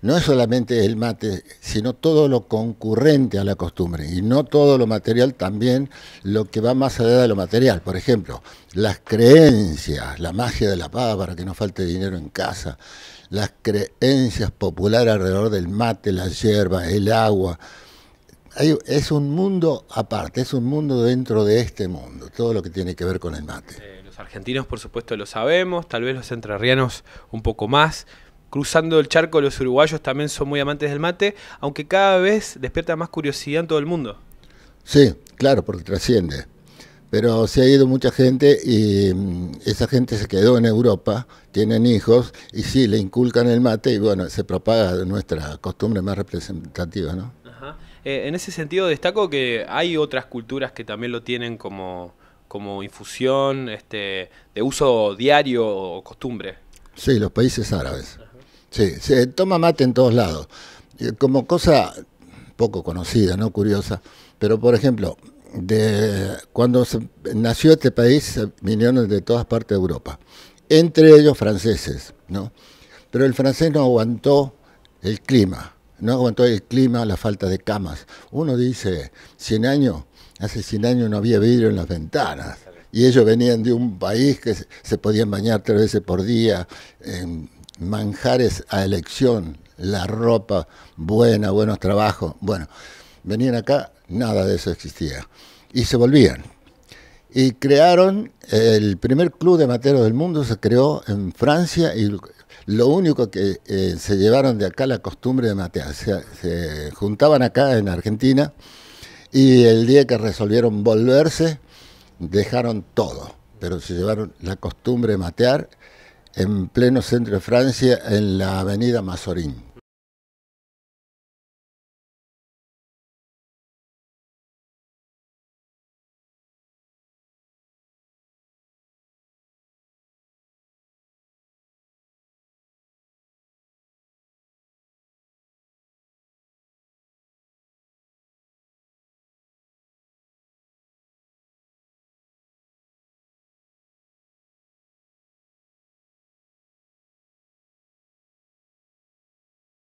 no es solamente el mate, sino todo lo concurrente a la costumbre y no todo lo material, también lo que va más allá de lo material. Por ejemplo, las creencias, la magia de la pava para que no falte dinero en casa, las creencias populares alrededor del mate, la hierba, el agua. es un mundo aparte, es un mundo dentro de este mundo, todo lo que tiene que ver con el mate. Eh, los argentinos, por supuesto, lo sabemos, tal vez los entrerrianos un poco más, cruzando el charco los uruguayos también son muy amantes del mate, aunque cada vez despierta más curiosidad en todo el mundo. Sí, claro, porque trasciende. Pero se ha ido mucha gente y mm, esa gente se quedó en Europa, tienen hijos y sí, le inculcan el mate y bueno, se propaga nuestra costumbre más representativa, ¿no? Eh, en ese sentido destaco que hay otras culturas que también lo tienen como, como infusión este, de uso diario o costumbre. Sí, los países árabes. Sí, se toma mate en todos lados. Eh, como cosa poco conocida, ¿no? Curiosa. Pero, por ejemplo, de, cuando nació este país, vinieron de todas partes de Europa. Entre ellos franceses, ¿no? Pero el francés no aguantó el clima, no aguantó el clima, la falta de camas. Uno dice, 100 años, hace 100 años no había vidrio en las ventanas. Y ellos venían de un país que se podían bañar tres veces por día. En, manjares a elección, la ropa buena, buenos trabajos. Bueno, venían acá, nada de eso existía. Y se volvían. Y crearon el primer club de mateo del mundo, se creó en Francia y lo único que eh, se llevaron de acá la costumbre de matear. Se, se juntaban acá en Argentina y el día que resolvieron volverse, dejaron todo, pero se llevaron la costumbre de matear en pleno centro de Francia, en la avenida Mazorín.